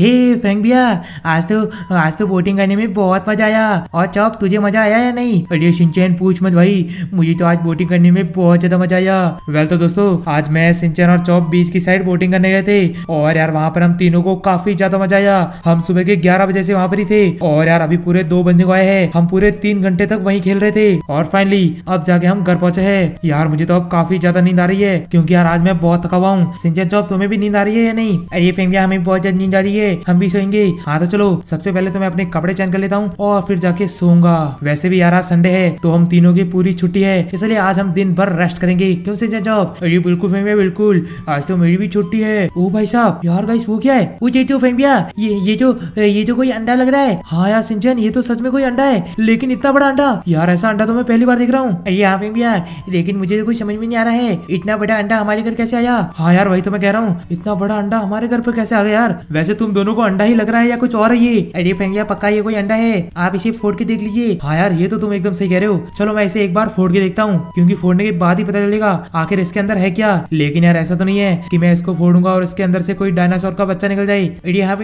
हे Frank भैया आज तो आज तो बोटिंग करने में बहुत मजा आया और चौप तुझे मजा आया या नहीं अरे सिंचैन पूछ मत भाई मुझे तो आज बोटिंग करने में बहुत ज्यादा मजा आया वेल तो दोस्तों आज मैं सिंचन और चौप बीच की साइड बोटिंग करने गए थे और यार वहाँ पर हम तीनों को काफी ज्यादा मजा आया हम सुबह के ग्यारह बजे से वहाँ पर ही थे और यार अभी पूरे दो बंदे को आए हैं हम पूरे तीन घंटे तक वहीं खेल रहे थे और फाइनली अब जाके हम घर पहुंचे है यार मुझे तो अब काफी ज्यादा नींद आ रही है क्यूँकी यार आज मैं बहुत थका हुआ हूँ सिंचन चौप तुम्हें भी नींद आ रही है या नहीं अरे फ्रेंक भैया हमें बहुत ज्यादा नींद आ रही है है हम भी सोएंगे हाँ तो चलो सबसे पहले तो मैं अपने कपड़े चेंज कर लेता हूँ और फिर जाके सोऊंगा वैसे भी यार आज संडे है तो हम तीनों की पूरी छुट्टी है इसलिए आज हम दिन भर रेस्ट करेंगे क्यों से जॉब अरे बिल्कुल फेंगिया बिल्कुल आज तो मेरी भी छुट्टी है ओ भाई साहब यार गाइस वो क्या है वो ये तो फेंगिया ये ये जो ये जो कोई अंडा लग रहा है हाँ यार सिंचन ये तो सच में कोई अंडा है लेकिन इतना बड़ा अंडा यार ऐसा अंडा तो मैं पहली बार देख रहा हूँ अरे हाँ फेंगिया लेकिन मुझे तो कोई समझ में नहीं आ रहा है इतना बड़ा अंडा हमारे घर कैसे आया हाँ यार वही तो मैं कह रहा हूँ इतना बड़ा अंडा हमारे घर पर कैसे आ गया यार वैसे तुम दोनों को अंडा ही लग रहा है या कुछ और है ये अरे पक्का ये कोई अंडा है आप इसे फोड़ के देख लीजिए हाँ यार ये तो तुम एकदम सही कह रहे हो चलो मैं इसे एक बार फोड़ के देखता हूँ क्योंकि फोड़ने के बाद ही पता चलेगा आखिर इसके अंदर है क्या लेकिन यार ऐसा तो नहीं है की मैं इसको फोड़ूंगा और इसके अंदर से कोई डायनासोर का बच्चा निकल जाए अरे हाँ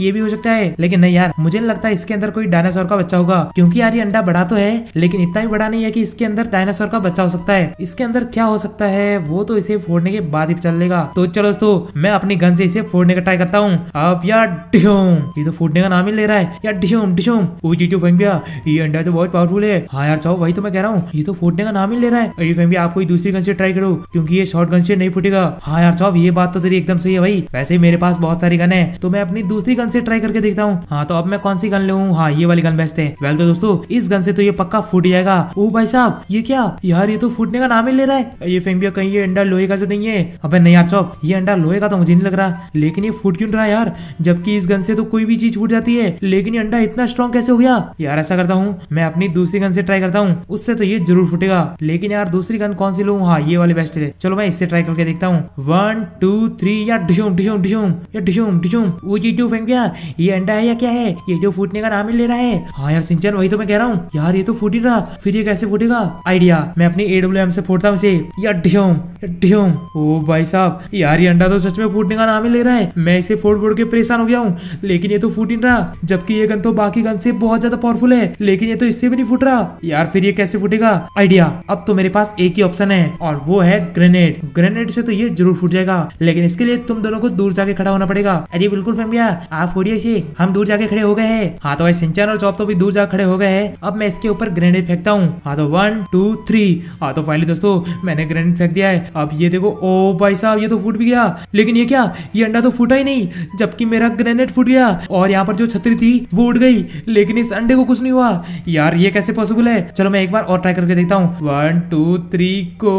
ये भी हो सकता है लेकिन नहीं यार मुझे नहीं लगता इसके अंदर कोई डायनासोर का बच्चा होगा क्योंकि यार ये अंडा बड़ा तो है लेकिन इतना भी बड़ा नहीं है की इसके अंदर डायनासोर का बच्चा हो सकता है इसके अंदर क्या हो सकता है वो तो इसे फोड़ने के बाद ही पता चलेगा तो चलो दोस्तों मैं अपनी गन से इसे फोड़ने का ट्राई करता हूँ आप यार ढ्योम ये तो फूटने का नाम ही ले रहा है यार ढ्योम ढ्योम वो जीजू फैम भैया ये अंडा तो बहुत पावरफुल है हाँ यार चाहो वही तो मैं कह रहा हूँ ये तो फूटने का नाम ही ले रहा है अरे फैम आप कोई दूसरी गन से ट्राई करो क्योंकि ये शॉर्ट गन से नहीं फूटेगा हाँ यार चाहो ये बात तो तेरी एकदम सही है भाई वैसे मेरे पास बहुत सारी गन है तो मैं अपनी दूसरी गन से ट्राई करके देखता हूँ हाँ तो अब मैं कौन सी गन लू हाँ ये वाली गन बेस्ट है वेल तो दोस्तों इस गन से तो ये पक्का फूट जाएगा ओ भाई साहब ये क्या यार ये तो फूटने का नाम ही ले रहा है ये फेंबिया कहीं ये अंडा लोहे का तो नहीं है अब नहीं यार चौप ये अंडा लोहे का तो मुझे नहीं लग रहा लेकिन ये फूट क्यों रहा है यार जबकि इस गन से तो कोई भी चीज छूट जाती है लेकिन ये अंडा इतना स्ट्रॉन्ग कैसे हो गया यार ऐसा करता हूँ मैं अपनी दूसरी गन से ट्राई करता हूँ उससे तो ये जरूर फूटेगा लेकिन यार दूसरी गन कौन सी लू हाँ ये वाली बेस्ट है चलो मैं इससे ट्राई करके देखता हूँ वन टू थ्री या ढिशुम ढिशुम ढिशुम या ढिशुम ढिशुम वो ये जो फेंक गया ये अंडा है या क्या है ये जो फूटने का नाम ही ले रहा है हाँ यार सिंचन वही तो मैं कह रहा हूँ यार ये तो फूट ही रहा फिर ये कैसे फूटेगा आइडिया मैं अपनी एडब्ल्यू एम से फोड़ता हूँ इसे या ढिशुम ढिशुम ओ भाई साहब यार ये अंडा तो सच में फूटने का नाम ही ले रहा है मैं इसे फोड़ फोड़ के परेशान हो गया हूँ लेकिन ये तो फूट ही रहा जबकि ये गन तो बाकी गन से बहुत ज्यादा पावरफुल है लेकिन ये तो इससे भी नहीं फूट रहा यार फिर ये कैसे फूटेगा आइडिया अब तो मेरे पास एक ही ऑप्शन है और वो है ग्रेनेड ग्रेनेड से तो ये जरूर फूट जाएगा लेकिन इसके लिए तुम दोनों को दूर जाके खड़ा होना पड़ेगा अरे बिल्कुल फैमिया आप से हम दूर जाके खड़े हो गए हैं हाँ तो भाई सिंचन और चौप तो भी दूर जाकर खड़े हो गए हैं अब मैं इसके ऊपर ग्रेनेड फेंकता हूँ हाँ तो वन टू थ्री हाँ तो फाइनली दोस्तों मैंने ग्रेनेड फेंक दिया है अब ये देखो ओ भाई साहब ये तो फूट भी गया लेकिन ये क्या ये अंडा तो फूटा ही नहीं जबकि कि मेरा ग्रेनेड फूट गया और यहाँ पर जो छतरी थी वो उड़ गई लेकिन इस अंडे को कुछ नहीं हुआ यार ये कैसे पॉसिबल है चलो मैं एक बार और ट्राई करके देखता हूँ वन टू थ्री को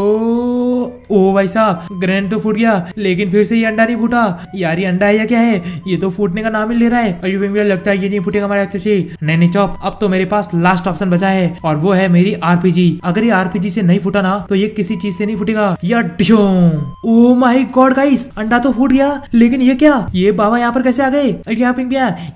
ओ भाई साहब ग्रेनेड तो फूट गया लेकिन फिर से ये अंडा नहीं फूटा यार ये अंडा है या क्या है ये तो फूटने का नाम ही ले रहा है अभी भी मुझे लगता है ये नहीं फूटेगा हमारे हाथ से नहीं नहीं चौप अब तो मेरे पास लास्ट ऑप्शन बचा है और वो है मेरी आरपीजी अगर ये आरपीजी से नहीं फूटा ना तो ये किसी चीज से नहीं फूटेगा या डिशो ओ माई गॉड गाइस अंडा तो फूट गया लेकिन ये क्या ये बाबा यहाँ पर कैसे आ गए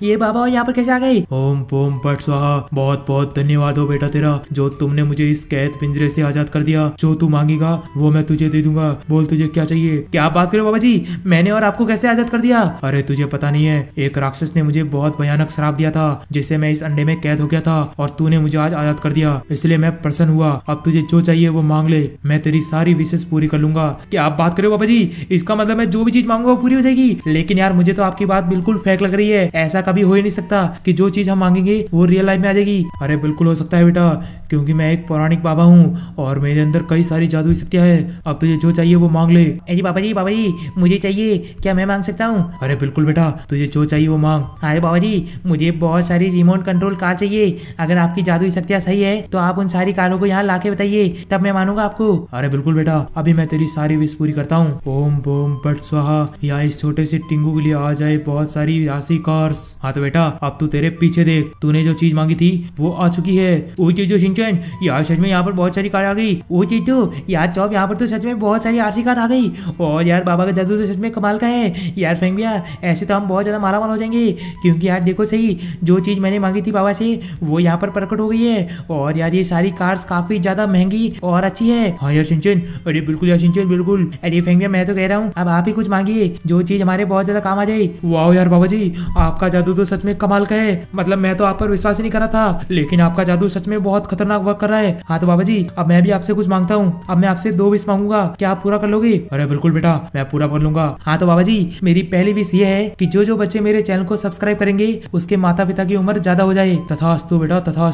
ये बाबा यहाँ पर कैसे आ गए ओम पोम पट बहुत बहुत धन्यवाद हो बेटा तेरा जो तुमने मुझे इस कैद पिंजरे से आजाद कर दिया जो तू मांगेगा वो मैं तुझे दे दूंगा बोल तुझे क्या चाहिए क्या बात करो बाबा जी मैंने और आपको कैसे आजाद कर दिया अरे तुझे पता नहीं है एक राक्षस ने मुझे बहुत भयानक श्राप दिया था जिससे मैं इस अंडे में कैद हो गया था और तूने मुझे आज आजाद कर दिया इसलिए मैं प्रसन्न हुआ अब तुझे जो चाहिए वो मांग ले मैं तेरी सारी विशेष पूरी कर लूंगा क्या आप बात करो बाबा जी इसका मतलब मैं जो भी चीज मांगूंगा वो पूरी हो जाएगी लेकिन यार मुझे तो आपकी बात बिल्कुल फेक लग रही है ऐसा कभी हो ही नहीं सकता कि जो चीज हम मांगेंगे वो रियल लाइफ में आ जाएगी अरे बिल्कुल हो सकता है बेटा क्योंकि मैं एक पौराणिक बाबा हूँ और मेरे अंदर कई सारी जादुई शक्तियां है अब तुझे तुझे जो चाहिए वो मांग ले अरे बाबा जी बाबा जी मुझे चाहिए क्या मैं मांग सकता हूँ अरे बिल्कुल बेटा तुझे जो चाहिए वो मांग अरे बाबा जी मुझे बहुत सारी रिमोट कंट्रोल कार चाहिए अगर आपकी जादुई शक्तियाँ सही है तो आप उन सारी कारों को यहाँ ला बताइए तब मैं मानूंगा आपको अरे बिल्कुल बेटा अभी मैं तेरी सारी विश पूरी करता हूँ ओम बोम बट स्वाहा यहाँ इस छोटे से टिंगू के लिए आ जाए बहुत सारी राशि कार्स हाँ तो बेटा अब तू तेरे पीछे देख तूने जो चीज मांगी थी वो आ चुकी है चीज जो सिंचन यार सच में यहाँ पर बहुत सारी कार आ गई वो चीज तो यार चौब यहाँ पर तो सच में में बहुत सारी आरसी कार आ गई और यार बाबा का जादू तो सच में कमाल का है यार फैंग भैया ऐसे तो हम बहुत ज़्यादा मारा माल हो जाएंगे क्योंकि यार देखो सही जो चीज़ मैंने मांगी थी बाबा से वो यहाँ पर प्रकट हो गई है और यार ये सारी कार्स काफ़ी ज़्यादा महंगी और अच्छी है हाँ यार सिंचन अरे बिल्कुल यार सिंचन बिल्कुल अरे फैंग भैया मैं तो कह रहा हूँ अब आप ही कुछ मांगिए जो चीज़ हमारे बहुत ज़्यादा काम आ जाए वाह यार बाबा जी आपका जादू तो सच में कमाल का है मतलब मैं तो आप पर विश्वास ही नहीं कर रहा था लेकिन आपका जादू सच में बहुत खतरनाक वर्क कर रहा है हाँ तो बाबा जी अब मैं भी आपसे कुछ मांगता हूँ अब मैं आपसे दो विश मांगूंगा क्या आप पूरा कर लोगे अरे बिल्कुल बेटा मैं पूरा कर लूंगा हाँ तो बाबा जी मेरी पहली विश ये है की जो जो बच्चे मेरे चैनल को सब्सक्राइब करेंगे उसके माता पिता की उम्र ज्यादा हो जाए तथास्तु बेटा तथा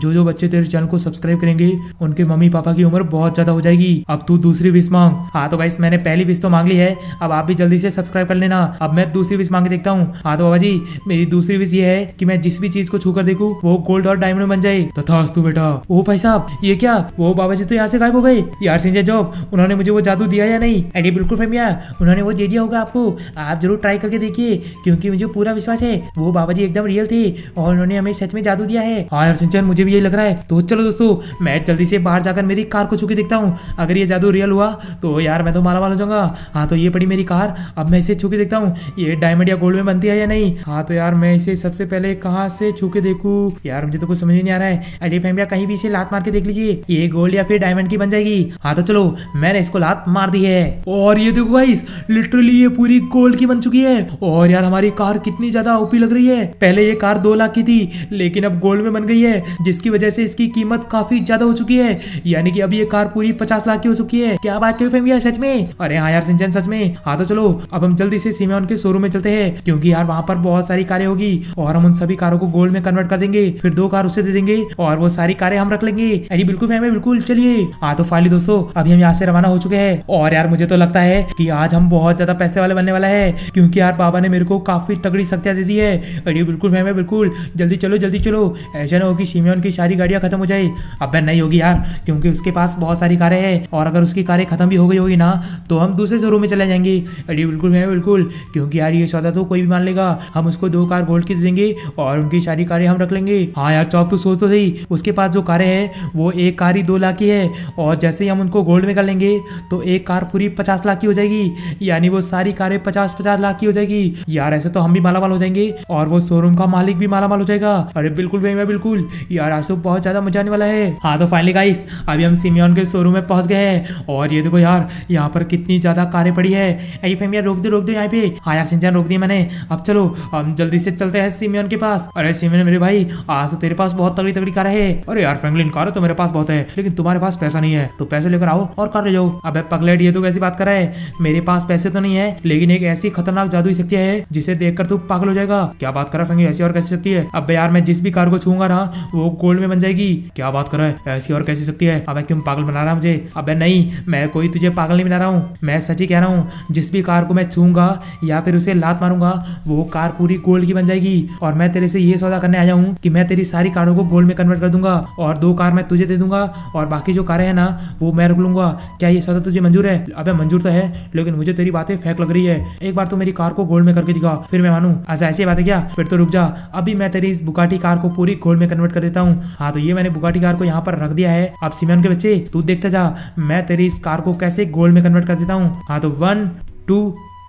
जो जो बच्चे तेरे चैनल को सब्सक्राइब करेंगे उनके मम्मी पापा की उम्र बहुत ज्यादा हो जाएगी अब तू दूसरी विश मांग हाँ तो भाई मैंने पहली विश तो मांग ली है अब आप भी जल्दी से सब्सक्राइब कर लेना अब मैं दूसरी विश मांग के देखता हूँ हाँ तो बाबा जी मेरी दूसरी विश ये है कि मैं जिस भी चीज को छू कर देखू वो गोल्ड और डायमंड बन जाए तथास्तु बेटा ओ भाई साहब ये क्या वो बाबा जी तो यहाँ से गायब हो गए यार सिंह जॉब उन्होंने उन्होंने मुझे वो जादू दिया या नहीं अरे बिल्कुल फैमिया उन्होंने वो दे दिया होगा आपको आप जरूर ट्राई करके देखिए क्योंकि मुझे पूरा विश्वास है वो बाबा जी एकदम रियल थे और उन्होंने हमें सच में जादू दिया है हाँ यार सिंचन मुझे भी यही लग रहा है तो चलो दोस्तों मैं जल्दी से बाहर जाकर मेरी कार को छुके देखता हूँ अगर ये जादू रियल हुआ तो यार मैं तो माला माल हो जाऊंगा हाँ तो ये पड़ी मेरी कार अब मैं इसे छुके देखता हूँ ये डायमंड या गोल्ड में बनती है या नहीं हाँ तो यार मैं इसे सबसे पहले कहाँ से छू के देखू यार मुझे तो कुछ समझ नहीं आ रहा है अरे फैमिया कहीं भी इसे लात मार के देख लीजिए ये गोल्ड या फिर डायमंड की बन जाएगी हाँ तो चलो मैंने इसको लात मार दी है और ये देखो गाइस लिटरली ये पूरी गोल्ड की बन चुकी है और यार हमारी कार कितनी ज्यादा ओपी लग रही है पहले ये कार दो लाख की थी लेकिन अब गोल्ड में बन गई है जिसकी वजह से इसकी कीमत काफी ज्यादा हो चुकी है यानी कि अब ये कार पूरी पचास लाख की हो चुकी है क्या बात करो सच में अरे हाँ यार सिंचन सच में हाँ तो चलो अब हम जल्दी से सीमा उनके शोरूम में चलते हैं क्योंकि यार वहाँ पर बहुत सारी कारें होगी और हम उन सभी कारों को गोल्ड में कन्वर्ट कर देंगे फिर दो कार उसे दे देंगे और वो सारी कारें हम रख लेंगे अरे बिल्कुल फैमिली बिल्कुल चलिए हाँ तो फाइनली दोस्तों अभी हम यहाँ से रवाना हो हो चुके हैं और यार मुझे तो लगता है कि आज हम बहुत ज्यादा पैसे वाले बनने वाला है क्योंकि यार बाबा ने मेरे को काफी तगड़ी शक्तियां दे दी है अरे बिल्कुल मैम बिल्कुल जल्दी चलो जल्दी चलो ऐसा ना हो कि शिमियन की सारी गाड़ियां खत्म हो जाए अब नहीं होगी यार क्योंकि उसके पास बहुत सारी कारें हैं और अगर उसकी कारें खत्म भी हो गई होगी ना तो हम दूसरे शोरूम में चले जाएंगे अरे बिल्कुल फैम बिल्कुल क्योंकि यार ये सौदा तो कोई भी मान लेगा हम उसको दो कार गोल्ड की दे देंगे और उनकी सारी कारें हम रख लेंगे हाँ यार चौक तो सोच तो सही उसके पास जो कारें हैं वो एक कार ही दो लाख की है और जैसे ही हम उनको गोल्ड में कर लेंगे तो एक कार पूरी पचास लाख की हो जाएगी यानी वो सारी कारें पचास पचास लाख की हो जाएगी यार ऐसे तो हम भी माला हो जाएंगे और वो शोरूम का मालिक भी माला हो जाएगा अरे बिल्कुल भाई मैं बिल्कुल यार आज तो बहुत ज्यादा मजा आने वाला है हाँ तो फाइनली गाइस अभी हम सिमियन के शोरूम में पहुंच गए हैं और ये देखो यार यहाँ पर कितनी ज्यादा कारें पड़ी है अरे यार रोक दो रोक दो यहाँ पे हाँ यार सिंचन रोक दिया मैंने अब चलो हम जल्दी से चलते हैं सिमियन के पास अरे सिमियन मेरे भाई आज तो तेरे पास बहुत तगड़ी तगड़ी कार है अरे यार फ्रेंकलिन कार तो मेरे पास बहुत है लेकिन तुम्हारे पास पैसा नहीं है तो पैसे लेकर आओ और कार ले जाओ अब पगलेट ये तो कैसी बात कर रहा है मेरे पास पैसे तो नहीं है लेकिन एक ऐसी खतरनाक जादू शक्ति है जिसे देखकर तू पागल हो जाएगा क्या बात कर रहा है ऐसी और कैसी शक्ति है अब यार मैं जिस भी कार को छूंगा ना वो गोल्ड में बन जाएगी क्या बात कर रहा है ऐसी और कैसी शक्ति है अब क्यों पागल बना रहा है मुझे अब नहीं मैं कोई तुझे पागल नहीं बना रहा हूँ मैं सच ही कह रहा हूँ जिस भी कार को मैं छूंगा या फिर उसे लात मारूंगा वो कार पूरी गोल्ड की बन जाएगी और मैं तेरे से ये सौदा करने आया हूँ कि मैं तेरी सारी कारों को गोल्ड में कन्वर्ट कर दूंगा और दो कार मैं तुझे दे दूंगा और बाकी जो कारें हैं ना वो मैं रुक लूंगा क्या ये सजा तुझे मंजूर है अबे मंजूर तो है लेकिन मुझे तेरी बातें फेंक लग रही है एक बार तो मेरी कार को गोल्ड में करके दिखा फिर मैं मानू ऐसा ऐसी बात है क्या फिर तो रुक जा अभी मैं तेरी इस बुकाटी कार को पूरी गोल्ड में कन्वर्ट कर देता हूँ हाँ तो ये मैंने बुकाटी कार को यहाँ पर रख दिया है अब सिमन के बच्चे तू देखता जा मैं तेरी इस कार को कैसे गोल्ड में कन्वर्ट कर देता हूँ हाँ तो वन टू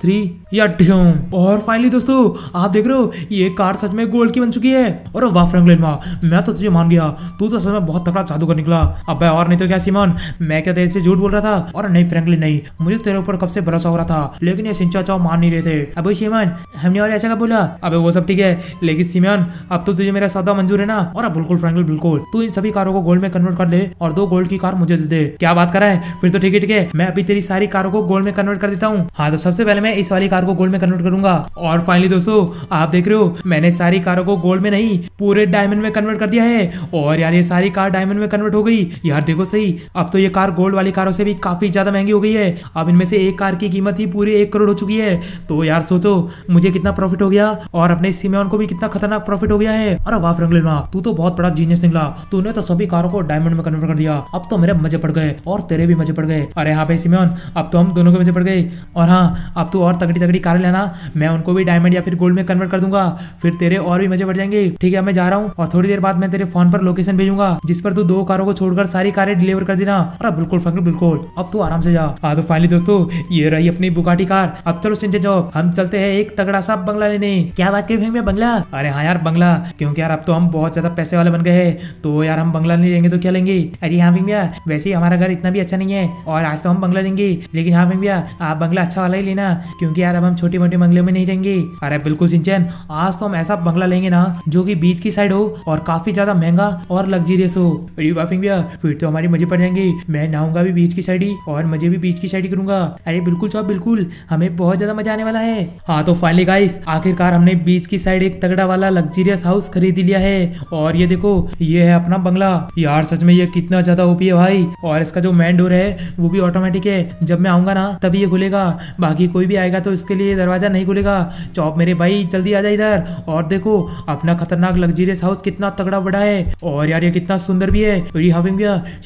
थ्री या ढ्यूम और फाइनली दोस्तों आप देख रहे हो ये कार सच में गोल्ड की बन चुकी है और वाह फ्रैंकलिन वाह मैं तो तुझे मान गया तू तो सच में बहुत तगड़ा कर निकला अब भाई और नहीं तो क्या सीमान मैं क्या तेरे से झूठ बोल रहा था और नहीं फ्रैंकलिन नहीं मुझे तेरे ऊपर कब से भरोसा हो रहा था लेकिन ये सिंचा चाव मान नहीं रहे थे अब सीमान हमने और ऐसा क्या बोला अब वो सब ठीक है लेकिन सीमान अब तो तुझे मेरा सौदा मंजूर है ना और अब बिल्कुल फ्रैंकलिन बिल्कुल तू इन सभी कारों को गोल्ड में कन्वर्ट कर दे और दो गोल्ड की कार मुझे दे दे क्या बात कर रहा है फिर तो ठीक है ठीक है मैं अभी तेरी सारी कारों को गोल्ड में कन्वर्ट कर देता हूँ हाँ तो सबसे पहले मैं इस वाली कार को गोल्ड में कन्वर्ट करूंगा और फाइनली दोस्तों आप देख रहे हो मैंने सारी कारों को गोल्ड में नहीं पूरे डायमंड में कन्वर्ट कर दिया है और यार ये सारी कार डायमंड में कन्वर्ट हो गई यार देखो सही अब तो ये कार गोल्ड वाली कारों से भी काफी ज्यादा महंगी हो गई है अब इनमें से एक कार की कीमत ही पूरी एक करोड़ हो चुकी है तो यार सोचो मुझे कितना प्रॉफिट हो गया और अपने सीमेन को भी कितना खतरनाक प्रॉफिट हो गया है अरे वाह फ्रंकलिन तू तो बहुत बड़ा जीनियस निकला तूने तो सभी कारों को डायमंड में कन्वर्ट कर दिया अब तो मेरे मजे पड़ गए और तेरे भी मजे पड़ गए अरे हाँ भाई सीमेन अब तो हम दोनों के मजे पड़ गए और हाँ अब तो तू और तगड़ी तगड़ी कार लेना मैं उनको भी डायमंड या फिर गोल्ड में कन्वर्ट कर दूंगा फिर तेरे और भी मजे बढ़ जाएंगे ठीक है मैं जा रहा हूँ और थोड़ी देर बाद मैं तेरे फोन पर लोकेशन भेजूंगा जिस पर तू दो कारों को छोड़कर सारी कारें डिलीवर कर देना अरे बिल्कुल फंकल बिल्कुल अब तू आराम से जा हाँ तो फाइनली दोस्तों ये रही अपनी बुगाटी कार अब चलो सिंचे जाओ हम चलते हैं एक तगड़ा सा बंगला लेने क्या बात कही मैं बंगला अरे हाँ यार बंगला क्योंकि यार अब तो हम बहुत ज्यादा पैसे वाले बन गए हैं तो यार हम बंगला नहीं लेंगे तो क्या लेंगे अरे हाँ भैया वैसे ही हमारा घर इतना भी अच्छा नहीं है और आज तो हम बंगला लेंगे लेकिन हाँ भैया आप बंगला अच्छा वाला ही लेना क्योंकि यार अब हम छोटे मोटे बंगले में नहीं रहेंगे अरे बिल्कुल सिंचन आज तो हम ऐसा बंगला लेंगे ना जो की बीच की साइड हो और काफी ज्यादा महंगा और लग्जीरियस हो अरे वाफिंग भैया फिर तो हमारी मजे पड़ जाएंगे मैं नहाऊंगा भी बीच की साइड ही और मजे भी बीच की साइड ही करूंगा अरे बिल्कुल साहब बिल्कुल हमें बहुत ज्यादा मजा आने वाला है हाँ तो फाइनली गाइस आखिरकार हमने बीच की साइड एक तगड़ा वाला लग्जरियस हाउस खरीद लिया है और ये देखो ये है अपना बंगला यार सच में ये कितना ज्यादा ओपी है भाई और इसका जो मैन डोर है वो भी ऑटोमेटिक है जब मैं आऊंगा ना तभी ये खुलेगा बाकी कोई भी आएगा तो इसके लिए दरवाज़ा नहीं खुलेगा चौप मेरे भाई जल्दी आ जाए इधर और देखो अपना खतरनाक लग्जरियस हाउस कितना तगड़ा बड़ा है और यार ये कितना सुंदर भी है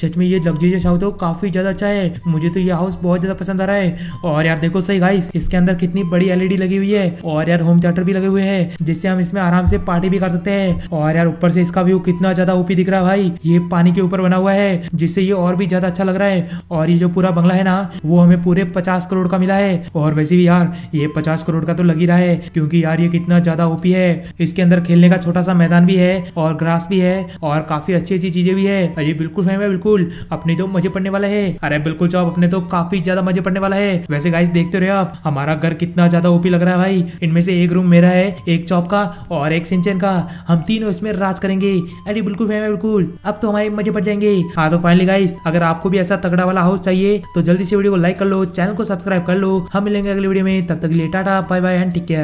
सच में ये लग्जरियस हाउस तो काफ़ी ज़्यादा अच्छा है मुझे तो ये हाउस बहुत ज़्यादा पसंद आ रहा है और यार देखो सही गाइस इसके अंदर कितनी बड़ी एलईडी लगी हुई है और यार होम थिएटर भी लगे हुए है जिससे हम इसमें आराम से पार्टी भी कर सकते हैं और यार ऊपर से इसका व्यू कितना ज़्यादा ऊपी दिख रहा है भाई ये पानी के ऊपर बना हुआ है जिससे ये और भी ज़्यादा अच्छा लग रहा है और ये जो पूरा बंगला है ना वो हमें पूरे पचास करोड़ का मिला है और वैसे भी भी यार ये पचास करोड़ का तो लग ही रहा है क्योंकि यार ये कितना ज्यादा ओपी है इसके अंदर खेलने का छोटा सा मैदान भी है और ग्रास भी है और काफी अच्छी अच्छी चीजें भी है अरे बिल्कुल फैम है बिल्कुल अपने तो मजे पड़ने वाला है अरे बिल्कुल चौप अपने तो काफी ज्यादा मजे पड़ने वाला है वैसे गाइस देखते रहे आप हमारा घर कितना ज्यादा ओपी लग रहा है भाई इनमें से एक रूम मेरा है एक चौप का और एक सिंचन का हम तीनों इसमें राज करेंगे अरे बिल्कुल फैम है बिल्कुल अब तो हमारे मजे पड़ जाएंगे हाँ तो फाइनली गाइस अगर आपको भी ऐसा तगड़ा वाला हाउस चाहिए तो जल्दी से वीडियो को लाइक कर लो चैनल को सब्सक्राइब कर लो हम मिलेंगे अगले वीडियो में तब तक लिए tata bye bye and take care